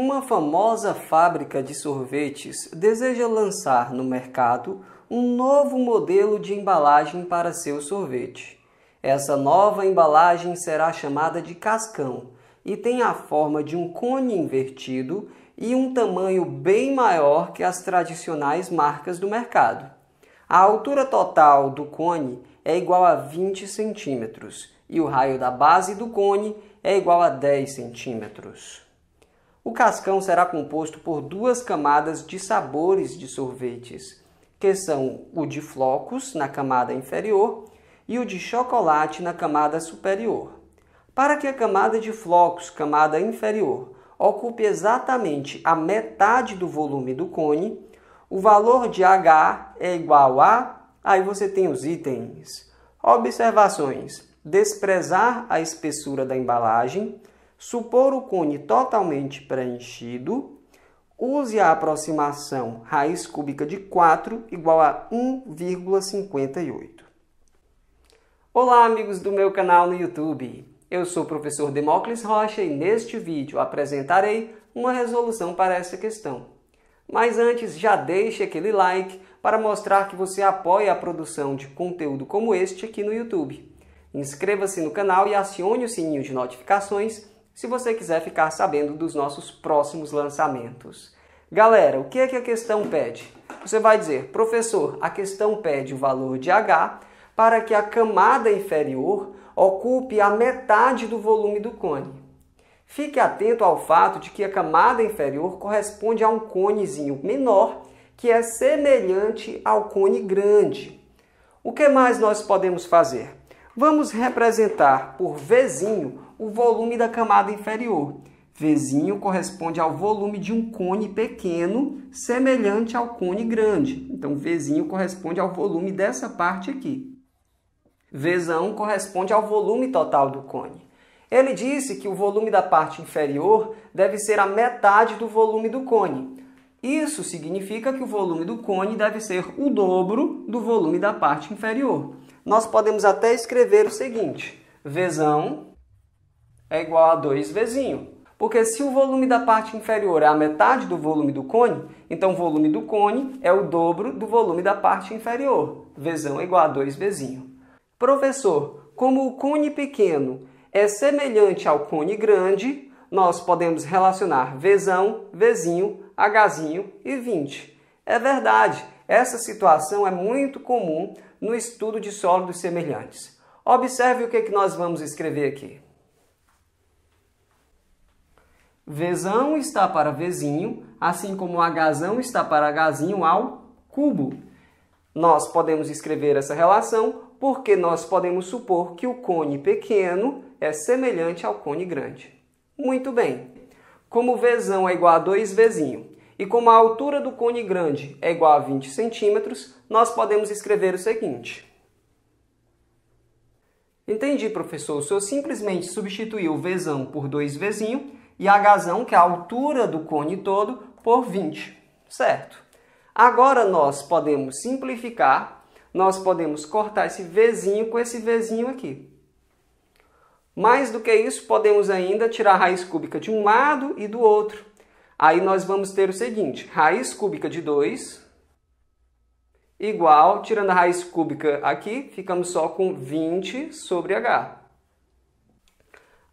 Uma famosa fábrica de sorvetes deseja lançar no mercado um novo modelo de embalagem para seu sorvete. Essa nova embalagem será chamada de cascão e tem a forma de um cone invertido e um tamanho bem maior que as tradicionais marcas do mercado. A altura total do cone é igual a 20 centímetros e o raio da base do cone é igual a 10 centímetros. O cascão será composto por duas camadas de sabores de sorvetes, que são o de flocos na camada inferior e o de chocolate na camada superior. Para que a camada de flocos, camada inferior, ocupe exatamente a metade do volume do cone, o valor de H é igual a. Aí você tem os itens. Observações: desprezar a espessura da embalagem, Supor o cone totalmente preenchido, use a aproximação raiz cúbica de 4 igual a 1,58. Olá, amigos do meu canal no YouTube. Eu sou o professor Demócles Rocha e neste vídeo apresentarei uma resolução para essa questão. Mas antes, já deixe aquele like para mostrar que você apoia a produção de conteúdo como este aqui no YouTube. Inscreva-se no canal e acione o sininho de notificações se você quiser ficar sabendo dos nossos próximos lançamentos. Galera, o que é que a questão pede? Você vai dizer, professor, a questão pede o valor de H para que a camada inferior ocupe a metade do volume do cone. Fique atento ao fato de que a camada inferior corresponde a um conezinho menor que é semelhante ao cone grande. O que mais nós podemos fazer? Vamos representar por Vzinho o volume da camada inferior. Vzinho corresponde ao volume de um cone pequeno, semelhante ao cone grande. Então, Vzinho corresponde ao volume dessa parte aqui. Vzão corresponde ao volume total do cone. Ele disse que o volume da parte inferior deve ser a metade do volume do cone. Isso significa que o volume do cone deve ser o dobro do volume da parte inferior. Nós podemos até escrever o seguinte: Vzão é igual a 2 vezinho. Porque se o volume da parte inferior é a metade do volume do cone, então o volume do cone é o dobro do volume da parte inferior. Vezão é igual a 2 vezinho. Professor, como o cone pequeno é semelhante ao cone grande, nós podemos relacionar vezão, vezinho, hzinho e 20. É verdade, essa situação é muito comum no estudo de sólidos semelhantes. Observe o que, é que nós vamos escrever aqui vezão está para Vzinho, assim como Hzão está para Hzinho ao cubo. Nós podemos escrever essa relação porque nós podemos supor que o cone pequeno é semelhante ao cone grande. Muito bem. Como vezão é igual a 2 vezinho e como a altura do cone grande é igual a 20 centímetros, nós podemos escrever o seguinte. Entendi, professor. O senhor simplesmente substituiu o vezão por 2 vezinho e a que é a altura do cone todo, por 20, certo? Agora nós podemos simplificar, nós podemos cortar esse Vzinho com esse Vzinho aqui. Mais do que isso, podemos ainda tirar a raiz cúbica de um lado e do outro. Aí nós vamos ter o seguinte, raiz cúbica de 2 igual, tirando a raiz cúbica aqui, ficamos só com 20 sobre h.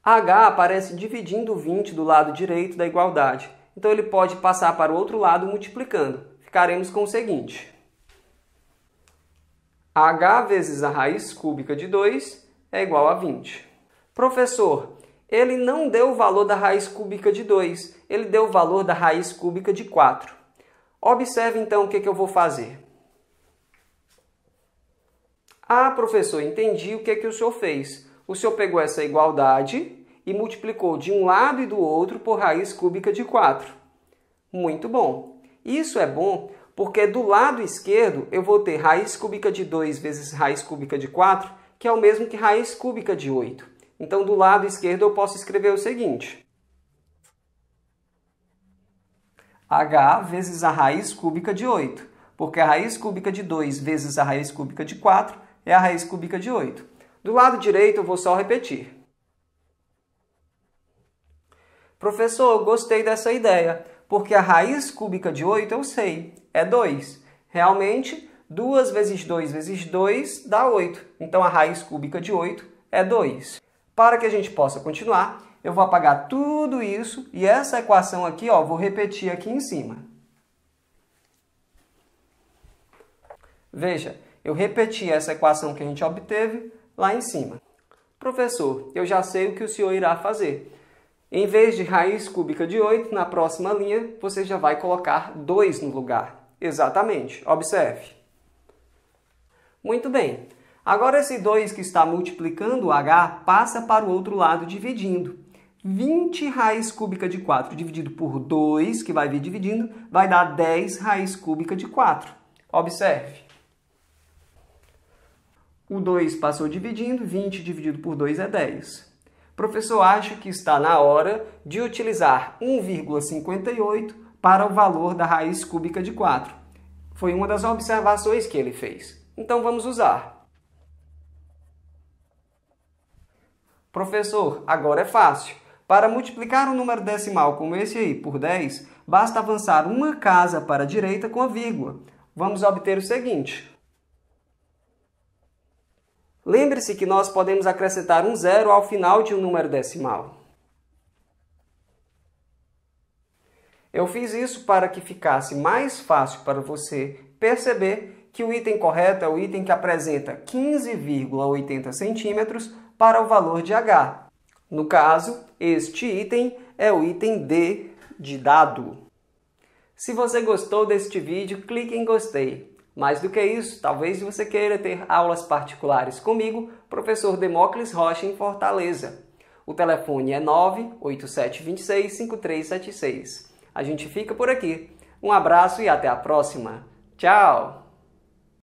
H aparece dividindo 20 do lado direito da igualdade. Então ele pode passar para o outro lado multiplicando. Ficaremos com o seguinte. H vezes a raiz cúbica de 2 é igual a 20. Professor, ele não deu o valor da raiz cúbica de 2, ele deu o valor da raiz cúbica de 4. Observe então o que, que eu vou fazer. Ah, professor, entendi o que, que o senhor fez. O senhor pegou essa igualdade e multiplicou de um lado e do outro por raiz cúbica de 4. Muito bom. Isso é bom porque do lado esquerdo eu vou ter raiz cúbica de 2 vezes raiz cúbica de 4, que é o mesmo que raiz cúbica de 8. Então, do lado esquerdo eu posso escrever o seguinte. h vezes a raiz cúbica de 8, porque a raiz cúbica de 2 vezes a raiz cúbica de 4 é a raiz cúbica de 8. Do lado direito, eu vou só repetir. Professor, gostei dessa ideia, porque a raiz cúbica de 8 eu sei, é 2. Realmente, 2 vezes 2 vezes 2 dá 8. Então a raiz cúbica de 8 é 2. Para que a gente possa continuar, eu vou apagar tudo isso e essa equação aqui, ó, vou repetir aqui em cima. Veja, eu repeti essa equação que a gente obteve lá em cima. Professor, eu já sei o que o senhor irá fazer. Em vez de raiz cúbica de 8, na próxima linha, você já vai colocar 2 no lugar. Exatamente, observe. Muito bem, agora esse 2 que está multiplicando o h passa para o outro lado dividindo. 20 raiz cúbica de 4 dividido por 2, que vai vir dividindo, vai dar 10 raiz cúbica de 4. Observe. O 2 passou dividindo, 20 dividido por 2 é 10. Professor, acho que está na hora de utilizar 1,58 para o valor da raiz cúbica de 4. Foi uma das observações que ele fez. Então vamos usar. Professor, agora é fácil. Para multiplicar um número decimal como esse aí por 10, basta avançar uma casa para a direita com a vírgula. Vamos obter o seguinte. Lembre-se que nós podemos acrescentar um zero ao final de um número decimal. Eu fiz isso para que ficasse mais fácil para você perceber que o item correto é o item que apresenta 15,80 centímetros para o valor de H. No caso, este item é o item D de dado. Se você gostou deste vídeo, clique em gostei. Mais do que isso, talvez você queira ter aulas particulares comigo, professor Demócles Rocha, em Fortaleza. O telefone é 987265376. A gente fica por aqui. Um abraço e até a próxima. Tchau!